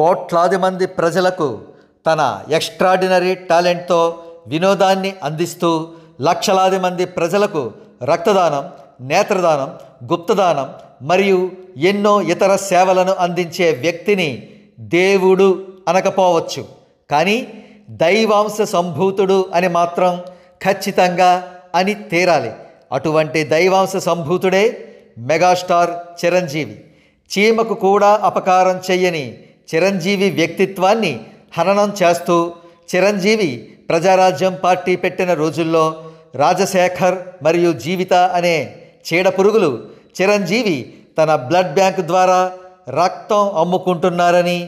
కోట్లాది మంది ప్రజలకు తన ఎక్స్ట్రాడినరీ టాలెంట్తో వినోదాన్ని అందిస్తూ లక్షలాది మంది ప్రజలకు రక్తదానం నేత్రదానం గుప్తదానం మరియు ఎన్నో ఇతర సేవలను అందించే వ్యక్తిని దేవుడు అనకపోవచ్చు కానీ దైవాంశ సంభూతుడు అని మాత్రం ఖచ్చితంగా అని తీరాలి అటువంటి దైవాంశ సంభూతుడే మెగాస్టార్ చిరంజీవి చీమకు కూడా అపకారం చెయ్యని చిరంజీవి వ్యక్తిత్వాన్ని హననం చేస్తూ చిరంజీవి ప్రజారాజ్యం పార్టీ పెట్టిన రోజుల్లో రాజశేఖర్ మరియు జీవిత అనే చీడపురుగులు చిరంజీవి తన బ్లడ్ బ్యాంక్ ద్వారా రక్తం అమ్ముకుంటున్నారని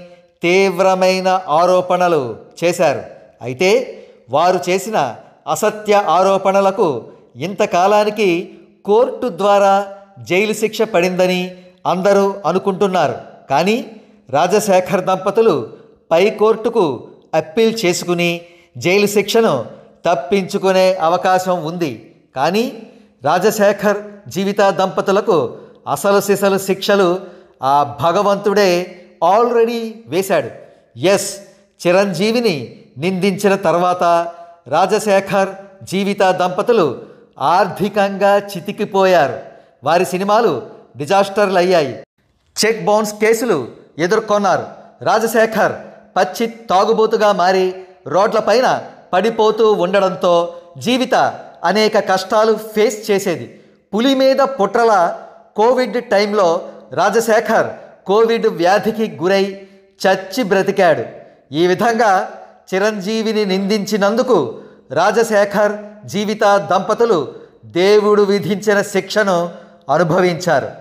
తీవ్రమైన ఆరోపణలు చేశారు అయితే వారు చేసిన అసత్య ఆరోపణలకు ఇంతకాలానికి కోర్టు ద్వారా జైలు శిక్ష పడిందని అందరూ అనుకుంటున్నారు కానీ రాజశేఖర్ దంపతులు పై కోర్టుకు అప్పీల్ చేసుకుని జైలు శిక్షను తప్పించుకునే అవకాశం ఉంది కానీ రాజశేఖర్ జీవిత దంపతులకు అసలు సిసలు శిక్షలు ఆ భగవంతుడే ఆల్రెడీ వేశాడు ఎస్ చిరంజీవిని నిందించిన తర్వాత రాజశేఖర్ జీవిత దంపతులు ఆర్థికంగా చితికిపోయారు వారి సినిమాలు డిజాస్టర్లు అయ్యాయి చెక్ బౌన్స్ కేసులు ఎదుర్కొన్నారు రాజశేఖర్ పచ్చి తాగుబోతుగా మారి రోడ్లపైన పడిపోతూ ఉండడంతో జీవిత అనేక కష్టాలు ఫేస్ చేసేది పులి మీద పుట్రల కోవిడ్ టైంలో రాజశేఖర్ కోవిడ్ వ్యాధికి గురై చచ్చి బ్రతికాడు ఈ విధంగా చిరంజీవిని నిందించినందుకు రాజశేఖర్ జీవిత దంపతులు దేవుడు విధించిన శిక్షను అనుభవించారు